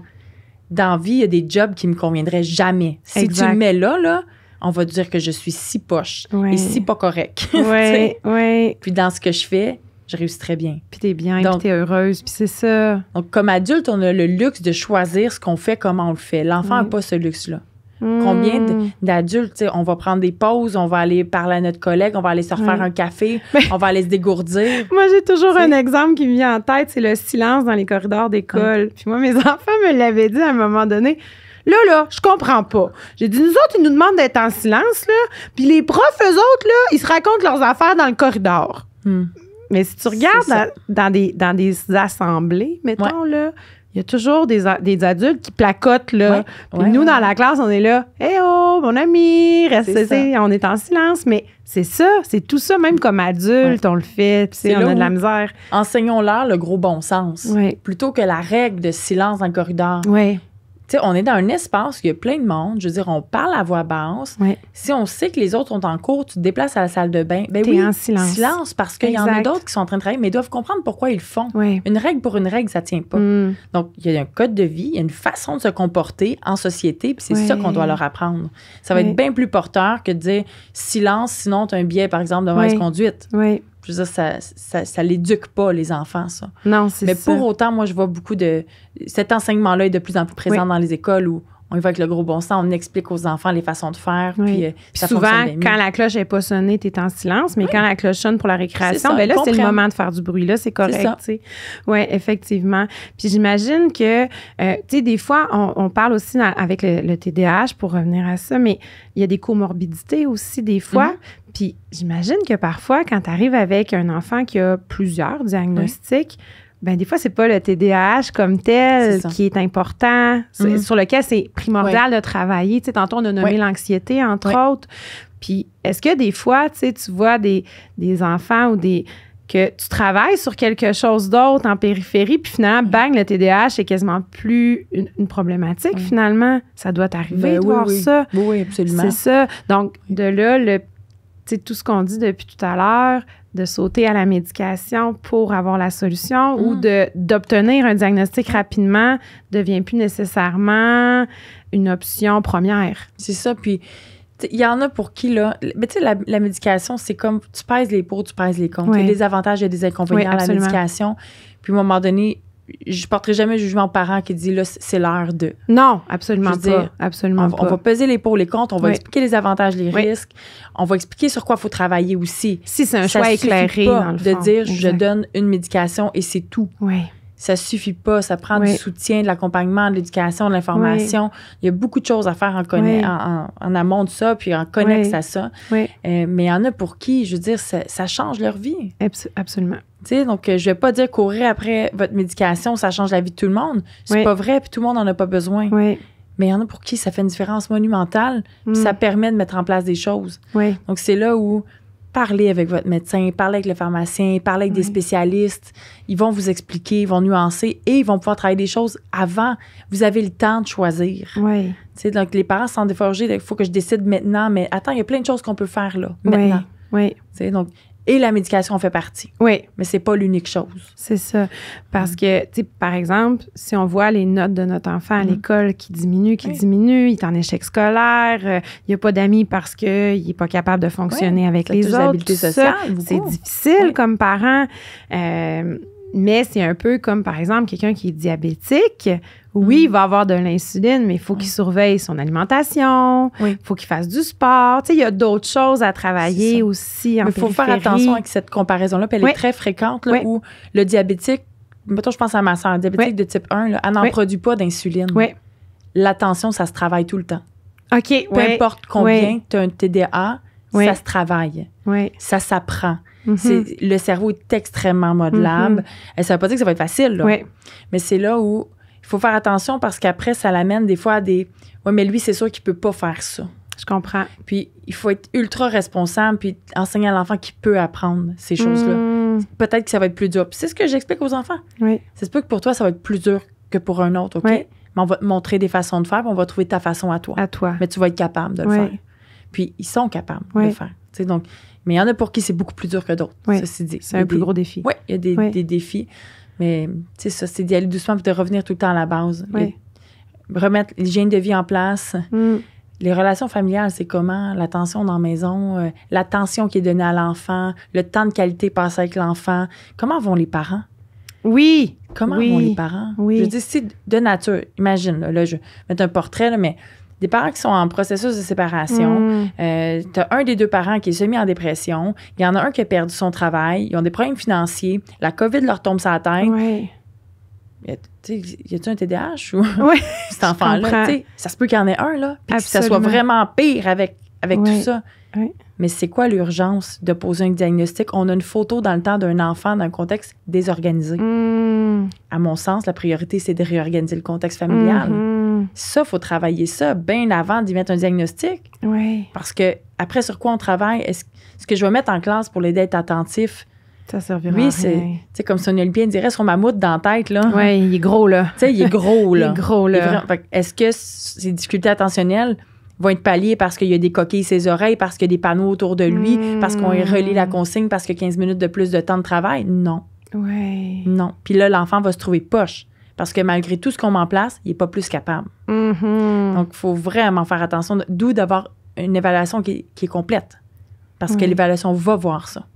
Speaker 2: Dans vie, il y a des jobs qui me conviendraient jamais. Si tu me mets là, là, on va dire que je suis si poche et si pas correct. ouais, Puis dans ce que je fais, je réussis très bien. Puis t'es bien, donc, t'es heureuse, puis c'est ça. Donc, comme adulte, on a le luxe de choisir ce qu'on fait, comment on le fait. L'enfant n'a pas ce luxe-là. Combien hmm. d'adultes, on va prendre des pauses, on va aller parler à notre collègue, on va aller se refaire un café, on va aller se dégourdir. Moi, j'ai toujours un exemple qui me vient en tête, c'est le silence dans les corridors
Speaker 1: d'école. Puis moi, mes enfants me l'avaient dit à un moment donné. Là, là, je comprends pas. J'ai dit, nous autres, ils nous demandent d'être en silence, là. Puis les profs, eux autres, là, ils se racontent leurs affaires dans le corridor. Hmm. Mais si tu regardes dans, des, dans des assemblées, mettons, là, il y a toujours des, adultes qui placotent, là. Puis nous, dans la classe, on est là, hé hey oh, mon ami, reste, on est en silence. Mais c'est ça, c'est tout ça, même comme adulte,
Speaker 2: on le fait, puis on a de la misère. Enseignons-leur le gros bon sens. Plutôt que la règle de silence dans le corridor on est dans un espace où il y a plein de monde. Je veux dire, on parle à voix basse. Si on sait que les autres sont en cours, tu te déplaces à la salle de bain. Ben oui, silence. parce qu'il y en a d'autres qui sont en train de travailler, mais ils doivent comprendre pourquoi ils le font. Une règle pour une règle, ça tient pas. Hmm. Donc, il y a un code de vie, il y a une façon de se comporter en société, puis c'est ça qu'on doit leur apprendre. Ça va être bien plus porteur que de dire silence, sinon tu as un biais, par exemple, de mauvaise conduite. Oui je ça, ça, l'éduque pas, les enfants, ça. Non, c'est Mais pour autant, moi, je vois beaucoup de. Cet enseignement-là est de plus en plus présent dans les écoles où on y va avec le gros bon sens, on explique aux enfants les façons de faire. Puis, euh, souvent, quand la cloche n'est pas sonnée, tu es en silence, mais quand la cloche sonne pour
Speaker 1: la récréation, ben là, c'est le moment de faire du bruit. Là, c'est correct. Oui, effectivement. Puis j'imagine que, euh, tu sais, des fois, on, parle aussi avec le, TDAH pour revenir à ça, mais il y a des comorbidités aussi, des fois. Mm-hmm. Puis j'imagine que parfois, quand tu arrives avec un enfant qui a plusieurs diagnostics, ben des fois, c'est pas le TDAH comme tel qui est important, mm-hmm. sur lequel c'est primordial de travailler. Tu sais, tantôt, on a nommé l'anxiété, entre autres. Puis est-ce que des fois, tu vois des, enfants ou des que tu travailles sur quelque chose d'autre en périphérie, puis finalement, mm-hmm. bang, le TDAH, c'est quasiment plus une, problématique, finalement. Ça doit arriver ben de voir ça.
Speaker 2: Oui, absolument. C'est ça.
Speaker 1: Donc, de là, le tout ce qu'on dit depuis tout à l'heure, de sauter à la médication pour avoir la solution ou mm. de d'obtenir un diagnostic rapidement devient plus nécessairement une option première. C'est ça,
Speaker 2: puis il y en a pour qui, là. Mais tu sais, la, médication, c'est comme tu pèses les pour, tu pèses les contre. Il y a des avantages, et des inconvénients à la médication. Puis, à un moment donné, je porterai jamais le jugement aux parents qui dit là, c'est l'heure de. Non, absolument pas. Dire, absolument on, va peser les pour les contre, on va expliquer les avantages, les risques, on va expliquer sur quoi il faut travailler aussi. Si c'est un choix éclairé, de dire je donne une médication et c'est tout. Oui. Ça suffit pas, ça prend du soutien, de l'accompagnement, de l'éducation, de l'information. Il y a beaucoup de choses à faire en, en, amont de ça, puis en connexe à ça. Euh, mais il y en a pour qui, je veux dire, ça, change leur vie. absolument. T'sais, donc, euh, je vais pas dire courir après votre médication, ça change la vie de tout le monde. C'est n'est pas vrai, puis tout le monde n'en a pas besoin. Mais il y en a pour qui ça fait une différence monumentale, puis ça mm. permet de mettre en place des choses. Donc, c'est là où parler avec votre médecin, parler avec le pharmacien, parler avec des spécialistes. Ils vont vous expliquer, ils vont nuancer et ils vont pouvoir travailler des choses avant. Vous avez le temps de choisir. T'sais, donc, les parents sont déforgés, il faut que je décide maintenant, mais attends, il y a plein de choses qu'on peut faire là, maintenant. Oui. Donc, et la médication fait partie. Oui. Mais c'est pas l'unique chose. C'est ça. Parce mm. que, tu par exemple,
Speaker 1: si on voit les notes de notre enfant à mm. l'école qui diminuent, qui diminuent, il est en échec scolaire, euh, il y a pas d'amis parce qu'il n'est pas capable de fonctionner avec les autres. C'est difficile comme parent. Euh, mais c'est un peu comme, par exemple, quelqu'un qui est diabétique. Oui, il mm. va avoir de l'insuline, mais il faut qu'il surveille son alimentation. il
Speaker 2: faut qu'il fasse du sport. il y a d'autres choses à travailler aussi. il faut faire attention avec cette comparaison-là. Elle est très fréquente, où le diabétique, mettons, je pense à ma soeur, diabétique de type 1, elle n'en produit pas d'insuline. L'attention, ça se travaille tout le temps.
Speaker 1: OK. Peu importe combien
Speaker 2: tu as un TDA, ça se travaille. Oui. Ça s'apprend. Mhm. c'est Le cerveau est extrêmement modelable. Mhm. Euh, ça ne veut pas dire que ça va être facile, mais c'est là où il faut faire attention parce qu'après, ça l'amène des fois à des Oui, mais lui, c'est sûr qu'il ne peut pas faire ça. Je comprends. Puis il faut être ultra responsable puis enseigner à l'enfant qu'il peut apprendre ces choses-là. Mhm. Peut-être que ça va être plus dur. c'est ce que j'explique aux enfants. Oui. C'est pas que pour toi, ça va être plus dur que pour un autre, OK? Mais on va te montrer des façons de faire, puis on va trouver ta façon à toi. À toi. Mais tu vas être capable de le faire. Puis ils sont capables de le faire. T'sais, donc, mais il y en a pour qui c'est beaucoup plus dur que d'autres. c'est un plus gros défi. Oui, il y a des, défis. Mais c'est ça, c'est d'y aller doucement et de revenir tout le temps à la base. remettre l'hygiène de vie en place. Mm. Les relations familiales, c'est comment? L'attention dans la maison, euh, l'attention qui est donnée à l'enfant, le temps de qualité passé avec l'enfant. Comment vont les parents? Oui. Comment vont les parents? Oui. Je dis, c'est de nature. Imagine, là, je vais mettre un portrait, là, mais des parents qui sont en processus de séparation. Hmm. Euh, tu as un des deux parents qui est semi en dépression. Il y en a un qui a perdu son travail. Ils ont des problèmes financiers. La COVID leur tombe sur la tête. Ouais. Y a-tu un TDAH ou cet enfant-là? Ça se peut qu'il y en ait un, là. Puis que ça soit vraiment pire avec, avec tout ça. Oui. Mais c'est quoi l'urgence de poser un diagnostic? On a une photo dans le temps d'un enfant dans un contexte désorganisé.
Speaker 1: Hmm.
Speaker 2: À mon sens, la priorité, c'est de réorganiser le contexte familial. Mhm. Ça, il faut travailler ça bien avant d'y mettre un diagnostic. Oui. Parce que après, sur quoi on travaille? Est-ce ce que je vais mettre en classe pour l'aider à être attentif? Ça servira oui, c'est comme Sonia bien dirait, son mammouth dans tête. Là. Oui, il est gros, là. Tu sais, il est gros, là. il est gros, là. Est-ce que ces difficultés attentionnelles vont être palliées parce qu'il y a des coquilles ses oreilles, parce qu'il y a des panneaux autour de lui, hmm. parce qu'on relie la consigne, parce que 15 minutes de plus de temps de travail? Non. Oui. Non. Puis là, l'enfant va se trouver poche. Parce que malgré tout ce qu'on met en place, il n'est pas plus capable. Mm-hmm. Donc, il faut vraiment faire attention, d'où d'avoir une évaluation qui, est complète. Parce que l'évaluation va voir ça.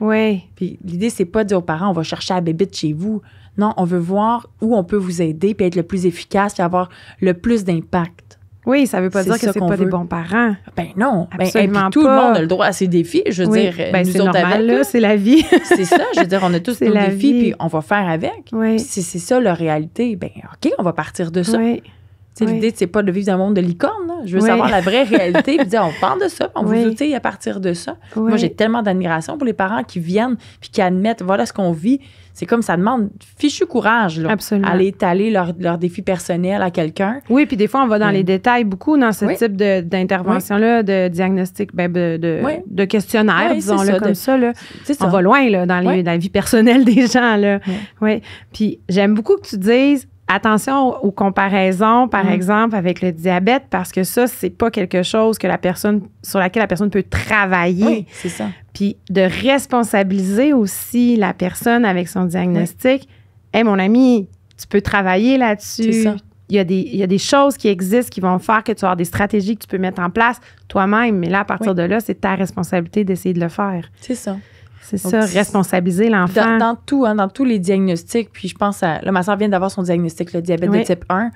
Speaker 2: Oui. Puis l'idée, c'est pas de dire aux parents, on va chercher à la chez vous. Non, on veut voir où on peut vous aider, puis être le plus efficace, puis avoir le plus d'impact. Oui, ça ne veut pas dire que c'est pas des bons parents. Ben non, ben, tout le monde a le droit à ses défis, je veux dire. Ben, c'est normal, c'est la vie. c'est ça, je veux dire, on a tous nos défis, puis on va faire avec. Oui. Si c'est ça la réalité, ben OK, on va partir de ça. Oui. L'idée, c'est pas de vivre dans un monde de licorne. Je veux savoir la vraie réalité. puis dire, on parle de ça, on vous outille à partir de ça. Moi, j'ai tellement d'admiration pour les parents qui viennent puis qui admettent, voilà ce qu'on vit c'est comme ça demande fichu courage là, Absolument. à étaler leur, leur défi personnel à quelqu'un. Oui, puis des fois, on va dans les détails beaucoup dans ce type d'intervention-là,
Speaker 1: de, diagnostic, ben, de, de, questionnaire, disons-le comme ça. Là. On ça. va loin là, dans, la vie personnelle des gens. Là. Oui. Puis j'aime beaucoup que tu dises attention aux comparaisons, par mm. exemple, avec le diabète, parce que ça, c'est pas quelque chose que la personne, sur laquelle la personne peut travailler. c'est ça. Puis de responsabiliser aussi la personne avec son diagnostic. Hé, mon ami, tu peux travailler là-dessus. Il y, a des, il y a des choses qui existent qui vont faire que tu as des stratégies que tu peux mettre en place toi-même. Mais là, à partir de là, c'est ta responsabilité d'essayer de le faire.
Speaker 2: C'est ça. C'est ça, responsabiliser l'enfant. Dans, tout, hein, dans tous les diagnostics. Puis je pense à. Là, ma soeur vient d'avoir son diagnostic, le diabète de type 1.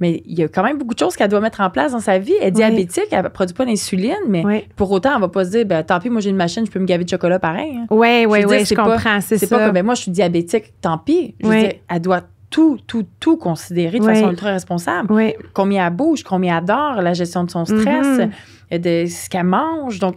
Speaker 2: Mais il y a quand même beaucoup de choses qu'elle doit mettre en place dans sa vie. Elle est diabétique, elle ne produit pas d'insuline, mais pour autant, elle ne va pas se dire ben, tant pis, moi j'ai une machine, je peux me gaver de chocolat pareil. Oui, hein. oui, oui, je comprends. C'est pas comme ben, moi je suis diabétique, tant pis. elle doit tout, tout, tout considérer de façon ultra responsable. Combien elle bouge, combien elle dort, la gestion de son stress, mm-hmm. euh, de ce qu'elle mange. Donc,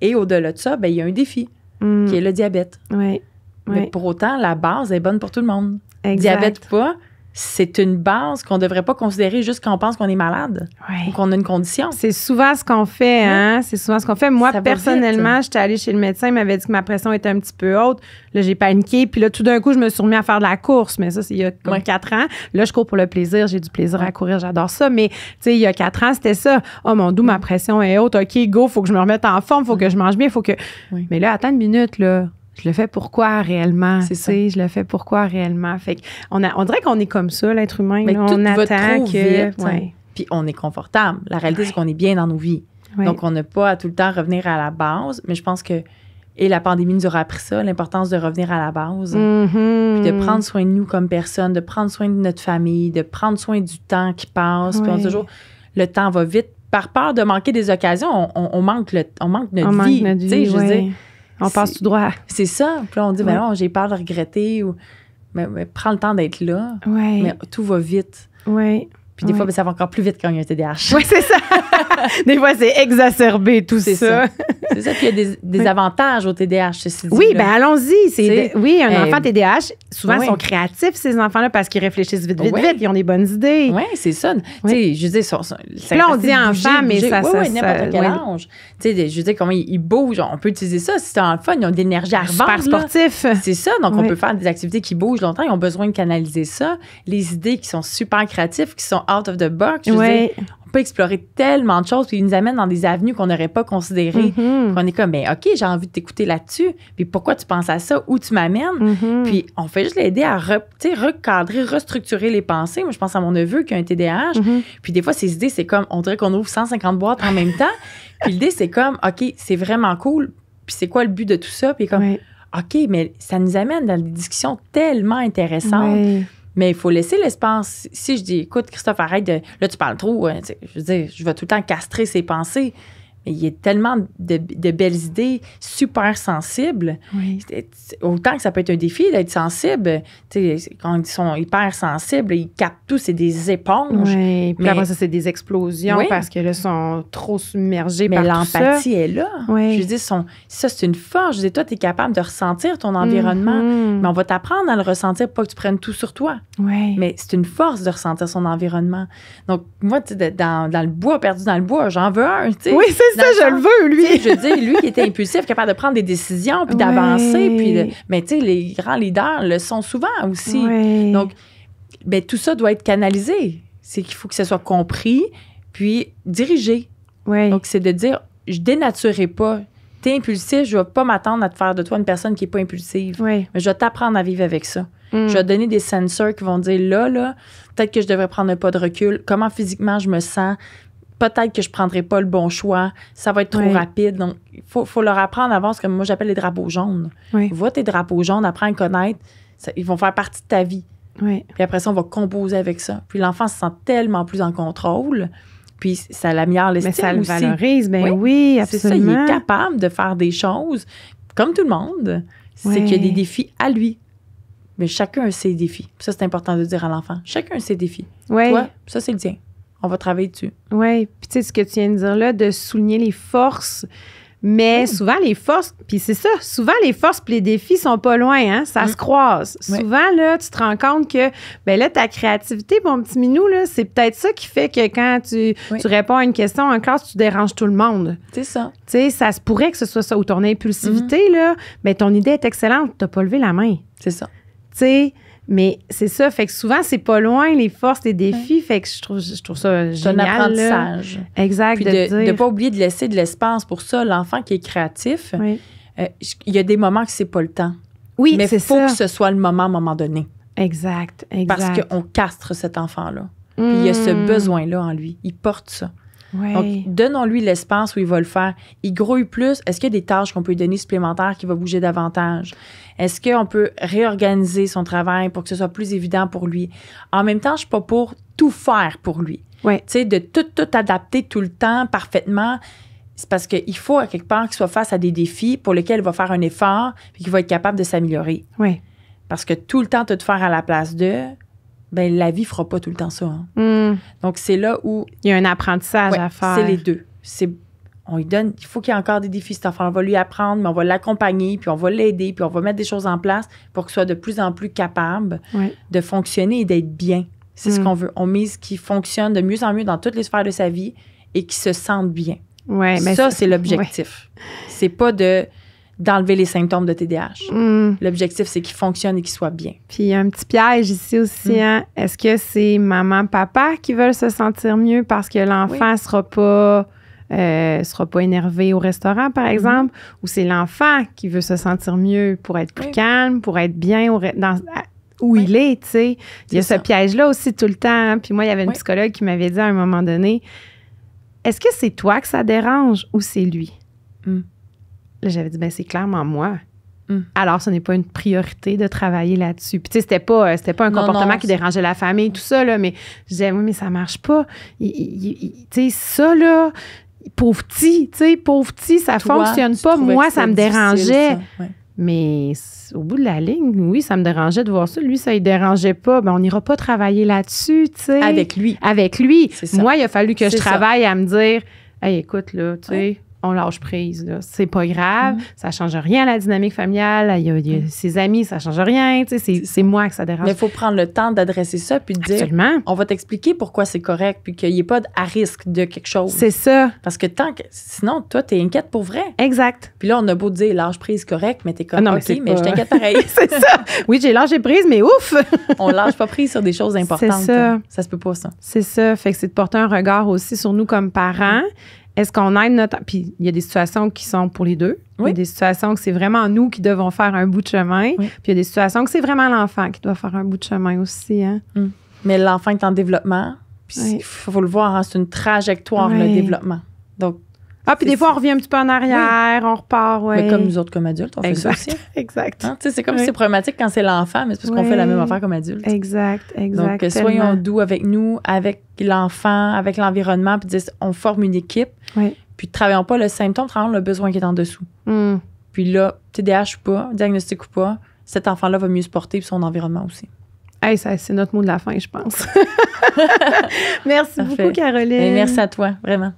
Speaker 2: Et au-delà de ça, ben, il y a un défi qui est mm. le diabète. Oui. Mais pour autant, la base est bonne pour tout le monde. Diabète ou pas, c'est une base qu'on ne devrait pas considérer juste quand on pense qu'on est malade ou qu'on a une condition. C'est souvent
Speaker 1: ce qu'on fait, hein? C'est souvent ce qu'on fait. Moi, personnellement, j'étais allée chez le médecin, il m'avait dit que ma pression était un petit peu haute. Là, j'ai paniqué. Puis là, tout d'un coup, je me suis remis à faire de la course. Mais ça, c'est il y a comme quatre ans. Là, je cours pour le plaisir. J'ai du plaisir à courir. J'adore ça. Mais, tu sais, il y a quatre ans, c'était ça. Oh mon doux, ma mm. pression est haute. OK, go, faut que je me remette en forme. Faut que je mange bien. Faut que. Mais là, attends une minute, là. Je le fais pourquoi réellement? C'est ça. Je le fais pourquoi réellement? Fait on, a, on dirait qu'on est comme ça, l'être humain. tout on attend que.
Speaker 2: Puis on est confortable. La réalité, c'est qu'on est bien dans nos vies. Donc, on n'a pas à tout le temps revenir à la base. Mais je pense que. Et la pandémie nous aura appris ça, l'importance de revenir à la base, mm-hmm. puis de prendre soin de nous comme personne, de prendre soin de notre famille, de prendre soin du temps qui passe. Puis toujours, le temps va vite. Par peur de manquer des occasions, on, manque, le, on manque notre on vie. Manque notre vie je on passe tout droit. C'est ça. Puis là, on dit, ben non, j'ai peur de regretter. Ou, mais, prends le temps d'être là. Oui. Mais tout va vite. Oui. Puis des fois, ben, ça va encore plus vite quand il y a un TDAH. Oui, c'est ça. des fois, c'est exacerbé tout ça. ça. c'est ça. Puis il y a des, des avantages au TDAH, ceci dit, Oui, ben allons-y. C'est, oui, un euh, enfant
Speaker 1: TDAH, souvent, ils sont créatifs, ces enfants-là, parce qu'ils réfléchissent vite, vite, vite.
Speaker 2: Ils ont des bonnes idées. Oui, c'est ça. Tu sais, je dis, ça, ça, là, on dit enfant, mais ça, ça, n'importe quel âge. Tu sais, je dis, comment ils, bougent. On peut utiliser ça. Si c'est un enfant, ils ont de l'énergie à revendre. sportif. C'est ça. Donc, on peut faire des activités qui bougent longtemps. Ils ont besoin de canaliser ça. Les idées qui sont super créatives, qui sont out of the box. on peut explorer tellement de choses, puis ils nous amènent dans des avenues qu'on n'aurait pas considérées. Mm-hmm. On est comme, ben, OK, j'ai envie de t'écouter là-dessus. Puis pourquoi tu penses à ça? Où tu m'amènes? Mm-hmm. Puis on fait juste l'aider à recadrer, restructurer les pensées. Moi, je pense à mon neveu qui a un TDAH. Mm-hmm. Puis des fois, ces idées, c'est comme, on dirait qu'on ouvre 150 boîtes en même temps. Puis l'idée, c'est comme, OK, c'est vraiment cool. Puis c'est quoi le but de tout ça? Puis comme, OK, mais ça nous amène dans des discussions tellement intéressantes. Mais il faut laisser l'espace. Si je dis, écoute, Christophe, arrête de. Là, tu parles trop. Hein, je veux dire, je vais tout le temps castrer ses pensées il y a tellement de, belles idées super sensibles. Autant que ça peut être un défi d'être sensible. quand ils sont hyper sensibles, ils captent tout, c'est des éponges. mais, après ça, c'est des explosions parce qu'ils sont trop submergés mais l'empathie est là. Je dis, sont, ça, c'est une force. Je dis, toi, tu es capable de ressentir ton environnement. Mhm. Mais on va t'apprendre à le ressentir, pas que tu prennes tout sur toi. Mais c'est une force de ressentir son environnement. Donc, moi, dans, dans le bois, perdu dans le bois, j'en veux un. Oui, c'est ça, je le veux, lui. Je veux dire, lui qui était impulsif, capable de prendre des décisions, puis d'avancer. Puis mais tu sais, les grands leaders le sont souvent aussi. Donc, ben, tout ça doit être canalisé. C'est qu'il faut que ça soit compris, puis dirigé. Donc, c'est de dire, je dénaturerai pas. T'es impulsif, je vais pas m'attendre à te faire de toi une personne qui est pas impulsive. Mais je vais t'apprendre à vivre avec ça. Mm. Je vais donner des sensors qui vont dire là, là, peut-être que je devrais prendre un pas de recul. Comment physiquement je me sens? peut-être que je prendrai pas le bon choix, ça va être trop rapide. Donc, il faut, leur apprendre avant ce que moi j'appelle les drapeaux jaunes. Vois tes drapeaux jaunes, apprends à connaître. ils vont faire partie de ta vie. Puis après ça, on va composer avec ça. Puis l'enfant se sent tellement plus en contrôle. Puis ça l'améliore l'estime Mais ça le valorise, ben oui, absolument. C'est ça, il est capable de faire des choses comme tout le monde. C'est qu'il y a des défis à lui. Mais chacun a ses défis. ça, c'est important de dire à l'enfant. Chacun a ses défis. Toi, ça, c'est le tien on va travailler dessus.
Speaker 1: Oui, puis tu sais, ce que tu viens de dire là, de souligner les forces. Mais souvent, les forces, puis c'est ça, souvent, les forces puis les défis sont pas loin, hein, ça se mm. croise. Souvent, là, tu te rends compte que, ben là, ta créativité, mon petit minou, c'est peut-être ça qui fait que quand tu, réponds à une question en classe, tu déranges tout le monde. C'est ça. Tu sais, ça se pourrait que ce soit ça, ou ton impulsivité, mm-hmm. là, mais ben ton idée est excellente, t'as pas levé la main. C'est ça. Tu sais, mais c'est ça, fait que souvent, c'est pas loin
Speaker 2: les forces, les défis, fait que je trouve, je trouve ça génial. C'est un apprentissage. Exact. de ne pas oublier de laisser de l'espace pour ça. L'enfant qui est créatif, euh, il y a des moments que c'est pas le temps. Oui, Mais il faut que ce soit le moment à un moment donné. Exact, Parce qu'on castre cet enfant-là. Puis il y a ce mm. besoin-là en lui. Il porte ça. Donc, donnons-lui l'espace où il va le faire. Il grouille plus. Est-ce qu'il y a des tâches qu'on peut lui donner supplémentaires qui va bouger davantage? Est-ce qu'on peut réorganiser son travail pour que ce soit plus évident pour lui? En même temps, je suis pas pour tout faire pour lui. Tu sais, de tout, tout adapter tout le temps parfaitement. C'est parce qu'il faut, à quelque part, qu'il soit face à des défis pour lesquels il va faire un effort et qu'il va être capable de s'améliorer. Oui. Parce que tout le temps, tout faire à la place d'eux, ben la vie fera pas tout le temps ça. Hein. Hmm. Donc c'est là où il y a un apprentissage à faire. C'est les deux. C'est on lui donne, il faut qu'il y ait encore des défis. à on va lui apprendre, mais on va l'accompagner, puis on va l'aider, puis on va mettre des choses en place pour qu'il soit de plus en plus capable de fonctionner et d'être bien. C'est ce hmm. qu'on veut. On mise qu'il fonctionne de mieux en mieux dans toutes les sphères de sa vie et qu'il se sente bien. mais ça, c'est l'objectif. C'est pas de d'enlever les symptômes de TDAH. Hmm. L'objectif, c'est qu'il fonctionne et qu'il soit bien.
Speaker 1: Puis il y a un petit piège ici aussi, hmm. hein? est-ce que c'est maman, papa qui veulent se sentir mieux parce que l'enfant ne euh, sera pas énervé au restaurant, par mhm. exemple, ou c'est l'enfant qui veut se sentir mieux pour être plus calme, pour être bien où il est, tu sais. Il y a ce piège-là aussi tout le temps. Hein. Puis moi, il y avait une psychologue qui m'avait dit à un moment donné, est-ce que c'est toi que ça dérange ou c'est lui? Hmm. Là, j'avais dit, ben, c'est clairement moi. Hmm. Alors, ce n'est pas une priorité de travailler là-dessus. Puis, tu sais, c'était pas, euh, c'était pas un comportement qui dérangeait la famille, tout ça, là, mais je disais, oui, mais ça marche pas. Tu sais, ça, là, pauvre petit, tu sais, pauvre ça ne fonctionne pas. Moi, ça me dérangeait. Mais au bout de la ligne, oui, ça me dérangeait de voir ça. Lui, ça ne dérangeait pas. Ben, on n'ira pas travailler là-dessus, tu sais. Avec lui. Avec lui. Moi, il a fallu que je travaille à me dire, hey, écoute, là, tu sais, on lâche prise. C'est pas grave, mm. ça change rien à la dynamique familiale. Il y a, mm.
Speaker 2: ses amis, ça change rien. C'est moi que ça dérange. Mais il faut prendre le temps d'adresser ça puis de dire on va t'expliquer pourquoi c'est correct puis qu'il n'y ait pas de, à risque de quelque chose. C'est ça. Parce que tant que sinon, toi, t'es inquiète pour vrai. Exact. Puis là, on a beau dire lâche prise correct, mais t'es comme ah OK, mais, je t'inquiète pareil. c'est ça. Oui, j'ai lâché prise, mais ouf. on lâche pas prise sur des choses importantes. C'est ça.
Speaker 1: Ça se peut pas, ça. C'est ça. Fait que c'est de porter un regard aussi sur nous comme parents est-ce qu'on aide notre. Puis il y a des situations qui sont pour les deux. Il y a des situations que c'est vraiment nous qui devons faire un bout de chemin. Puis il y a des situations que c'est vraiment l'enfant qui doit faire un bout de chemin aussi. Hein. Mm. Mais
Speaker 2: l'enfant est en développement. Puis il faut, le voir, hein, c'est une trajectoire, le développement. Donc, ah, puis des fois, on revient un petit peu en arrière, on repart, ouais. Mais comme nous autres, comme adultes, on fait ça aussi. Exact. Hein, c'est comme si c'est problématique quand c'est l'enfant, mais c'est parce qu'on fait la même affaire comme adulte. Exact, exact. Donc, euh, soyons doux avec nous, avec l'enfant, avec l'environnement, puis on forme une équipe. Puis, ne travaillons pas le symptôme, travaillons le besoin qui est en dessous. Hmm. Puis là, TDAH ou pas, diagnostic ou pas, cet enfant-là va mieux se porter, puis son environnement aussi. ça c'est notre mot de la fin, je pense.
Speaker 1: merci beaucoup, Caroline. merci à
Speaker 2: toi, vraiment.